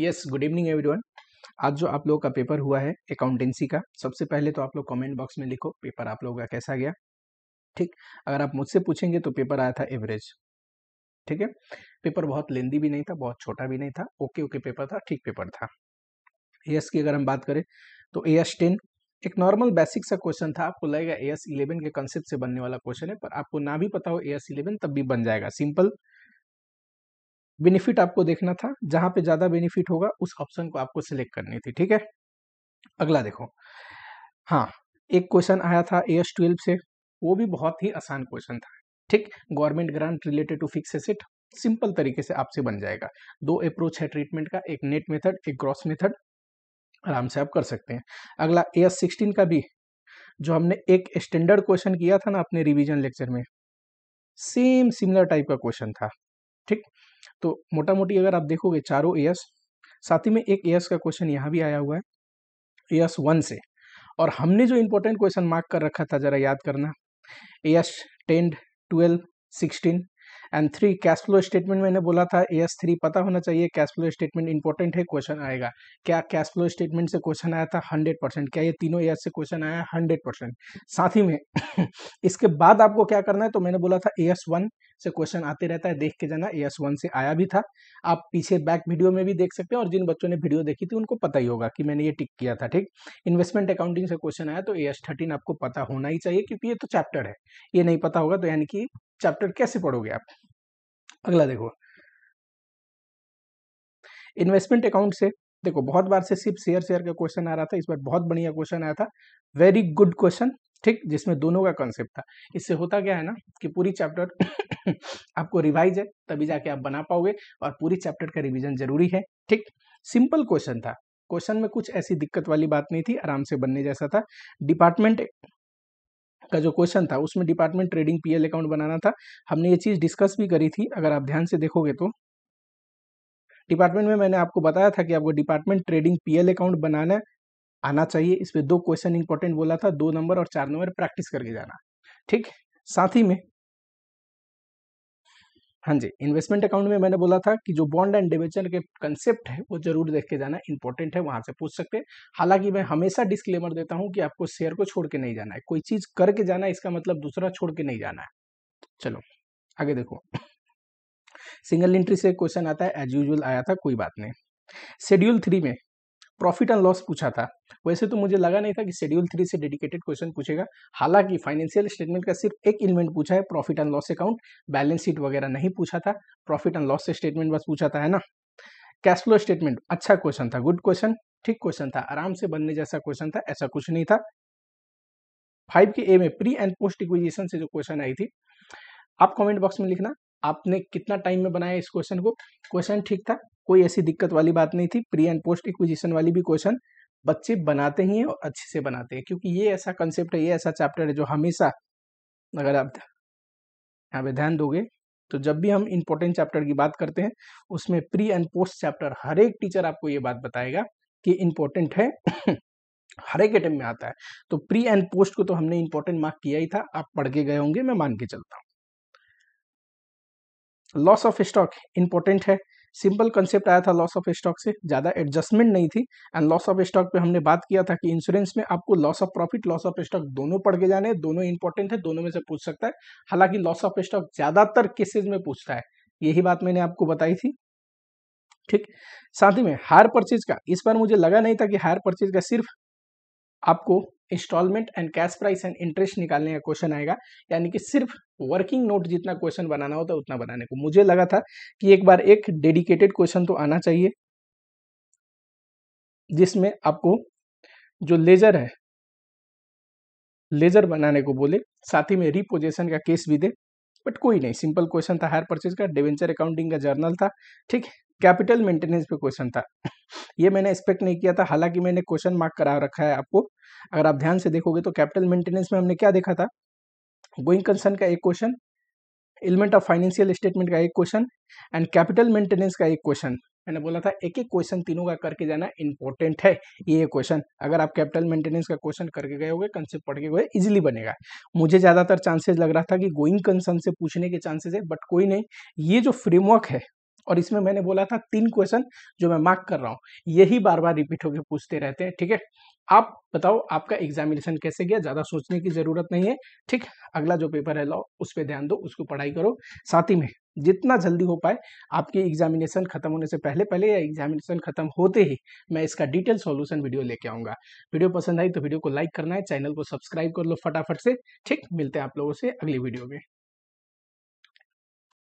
yes good evening everyone आज जो आप लोगों का पेपर हुआ है अकाउंटेंसी का सबसे पहले तो आप लोग कमेंट बॉक्स में लिखो पेपर आप लोगों का कैसा गया ठीक अगर आप मुझसे पूछेंगे तो पेपर आया था एवरेज ठीक है पेपर बहुत लेंदी भी नहीं था बहुत छोटा भी नहीं था ओके ओके पेपर था ठीक पेपर था एस की अगर हम बात करें तो ए एस टेन एक नॉर्मल बेसिक सा क्वेश्चन था आपको लगेगा ए एस इलेवन के कंसेप्ट से बनने वाला क्वेश्चन है पर आपको ना भी पता हो ए एस इलेवन तब भी बन जाएगा सिंपल बेनिफिट आपको देखना था जहां पे ज्यादा बेनिफिट होगा उस ऑप्शन को आपको सिलेक्ट करनी थी ठीक है अगला देखो हाँ एक क्वेश्चन आया था ए एस ट्वेल्व से वो भी बहुत ही आसान क्वेश्चन था ठीक government grant related to fix asset simple तरीके से आपसे बन जाएगा दो अप्रोच है ट्रीटमेंट का एक नेट मेथड एक ग्रॉस मेथड आराम से आप कर सकते हैं अगला ए एस सिक्सटीन का भी जो हमने एक स्टैंडर्ड क्वेश्चन किया था ना अपने रिवीजन लेक्चर में सेम सिमिलर टाइप का क्वेश्चन था तो मोटा मोटी अगर आप देखोगे चारों एयर्स साथ ही में एक एयर्स का क्वेश्चन यहाँ भी आया हुआ है एयर्स वन से और हमने जो इम्पोर्टेंट क्वेश्चन मार्क कर रखा था ज़रा याद करना AS ten twelve sixteen and three cash flow statement मैंने बोला था एस थ्री पता होना चाहिए कैश फ्लो स्टेटमेंट इंपॉर्टेंट है क्वेश्चन आएगा क्या कैश फ्लो स्टेटमेंट से क्वेश्चन आया था हंड्रेड परसेंट क्या ये तीनों एस से क्वेश्चन आया है हंड्रेड परसेंट साथ ही में इसके बाद आपको क्या करना है तो मैंने बोला था ए एस वन से क्वेश्चन आते रहता है देख के जाना ए एस वन से आया भी था आप पीछे बैक वीडियो में भी देख सकते हैं और जिन बच्चों ने वीडियो देखी थी उनको पता ही होगा कि मैंने ये टिक किया था ठीक इन्वेस्टमेंट अकाउंटिंग से क्वेश्चन आया तो ए एस थर्टीन आपको पता होना ही चाहिए क्योंकि ये तो चैप्टर है ये नहीं पता होगा तो यानी कि चैप्टर कैसे पढ़ोगे आप अगला देखो इन्वेस्टमेंट अकाउंट से देखो बहुत बार से सिर्फ शेयर शेयर का क्वेश्चन आ रहा था इस बार बहुत बढ़िया क्वेश्चन आया था वेरी गुड क्वेश्चन ठीक जिसमें दोनों का कॉन्सेप्ट था इससे होता क्या है ना कि पूरी चैप्टर आपको रिवाइज है तभी जाके आप बना पाओगे और पूरी चैप्टर का रिविजन जरूरी है ठीक सिंपल क्वेश्चन था क्वेश्चन में कुछ ऐसी दिक्कत वाली बात नहीं थी आराम से बनने जैसा था डिपार्टमेंट का जो क्वेश्चन था उसमें डिपार्टमेंट ट्रेडिंग पीएल अकाउंट बनाना था हमने ये चीज़ डिस्कस भी करी थी अगर आप ध्यान से देखोगे तो डिपार्टमेंट में मैंने आपको बताया था कि आपको डिपार्टमेंट ट्रेडिंग पीएल अकाउंट बनाना आना चाहिए इस पर दो क्वेश्चन इंपॉर्टेंट बोला था दो नंबर और चार नंबर प्रैक्टिस करके जाना ठीक साथ ही में हाँ जी इन्वेस्टमेंट अकाउंट में मैंने बोला था कि जो बॉन्ड एंड डिवेंचर के कंसेप्ट है वो जरूर देख के जाना इंपॉर्टेंट है वहाँ से पूछ सकते हैं हालांकि मैं हमेशा डिस्क्लेमर देता हूँ कि आपको शेयर को छोड़ के नहीं जाना है कोई चीज़ करके जाना है इसका मतलब दूसरा छोड़ के नहीं जाना है चलो आगे देखो सिंगल एंट्री से क्वेश्चन आता है एज यूजल आया था कोई बात नहीं शेड्यूल थ्री में प्रॉफिट एंड लॉस पूछा था वैसे तो मुझे लगा नहीं था कि शेड्यूल थ्री से डेडिकेटेड क्वेश्चन पूछेगा हालांकि फाइनेंशियल स्टेटमेंट का सिर्फ एक एलिमेंट पूछा है profit and loss account balance sheet वगैरह नहीं पूछा था प्रॉफिट एंड लॉस स्टेटमेंट बस पूछा था है ना कैश फ्लो स्टेटमेंट अच्छा क्वेश्चन था गुड क्वेश्चन ठीक क्वेश्चन था आराम से बनने जैसा क्वेश्चन था ऐसा कुछ नहीं था फाइव के ए में प्री एंड पोस्ट इक्विजिशन से जो क्वेश्चन आई थी आप कमेंट बॉक्स में लिखना आपने कितना टाइम में बनाया इस क्वेश्चन को क्वेश्चन ठीक था कोई ऐसी दिक्कत वाली बात नहीं थी प्री एंड पोस्ट इक्विजिशन वाली भी क्वेश्चन बच्चे बनाते ही हैं और अच्छे से बनाते हैं क्योंकि ये ऐसा कंसेप्ट है ये ऐसा चैप्टर है जो हमेशा अगर आप यहाँ पे ध्यान दोगे तो जब भी हम इंपॉर्टेंट चैप्टर की बात करते हैं उसमें प्री एंड पोस्ट चैप्टर हर एक टीचर आपको ये बात बताएगा कि इंपॉर्टेंट है हर एक अटेम्प में आता है तो प्री एंड पोस्ट को तो हमने इंपॉर्टेंट मार्क किया ही था आप पढ़ के गए होंगे मैं मान के चलता हूँ लॉस ऑफ स्टॉक इंपॉर्टेंट है सिंपल कंसेप्ट आया था लॉस ऑफ स्टॉक से ज़्यादा एडजस्टमेंट नहीं थी एंड लॉस ऑफ स्टॉक पे हमने बात किया था कि इंश्योरेंस में आपको loss of profit loss of stock दोनों पढ़ के जाने दोनों इंपॉर्टेंट है दोनों में से पूछ सकता है हालांकि लॉस ऑफ स्टॉक ज़्यादातर केसेज में पूछता है यही बात मैंने आपको बताई थी ठीक साथ ही में हायर परचेज का इस बार मुझे लगा नहीं था कि हायर परचेज का सिर्फ आपको instalment and cash price and interest निकालने का क्वेश्चन आएगा यानी कि सिर्फ वर्किंग नोट जितना क्वेश्चन बनाना होता है उतना बनाने को मुझे लगा था कि एक बार एक डेडिकेटेड क्वेश्चन तो आना चाहिए जिसमें आपको जो लेजर है लेजर बनाने को बोले साथ ही में रिपोजेशन का केस भी दे बट कोई नहीं सिंपल क्वेश्चन था हायर परचेज का डिवेंचर अकाउंटिंग का जर्नल था ठीक है कैपिटल मेंटेनेंस पे क्वेश्चन था ये मैंने एक्सपेक्ट नहीं किया था हालांकि मैंने क्वेश्चन मार्क करा रखा है आपको अगर आप ध्यान से देखोगे तो कैपिटल मेंटेनेंस में हमने क्या देखा था गोइंग कंसर्न का एक question element of financial statement का एक क्वेश्चन एंड कैपिटल मेंटेनेंस का एक क्वेश्चन मैंने बोला था एक एक क्वेश्चन तीनों का करके जाना इंपॉर्टेंट है ये क्वेश्चन अगर आप कैपिटल मेंटेनेंस का क्वेश्चन करके गए होगे कंसेप्ट पढ़ के गए इजिली बनेगा मुझे ज़्यादातर चांसेस लग रहा था कि गोइंग कंसर्न से पूछने के चांसेस है बट कोई नहीं ये जो फ्रेमवर्क है और इसमें मैंने बोला था तीन क्वेश्चन जो मैं मार्क कर रहा हूँ यही बार बार रिपीट होकर पूछते रहते हैं ठीक है आप बताओ आपका एग्जामिनेशन कैसे गया ज़्यादा सोचने की ज़रूरत नहीं है ठीक अगला जो पेपर है लो उस पर ध्यान दो उसको पढ़ाई करो साथ ही में जितना जल्दी हो पाए आपकी एग्जामिनेशन खत्म होने से पहले पहले या एग्जामिनेशन खत्म होते ही मैं इसका डिटेल सॉल्यूशन वीडियो लेके आऊँगा वीडियो पसंद आई तो वीडियो को लाइक करना है चैनल को सब्सक्राइब कर लो फटाफट से ठीक मिलते हैं आप लोगों से अगली वीडियो में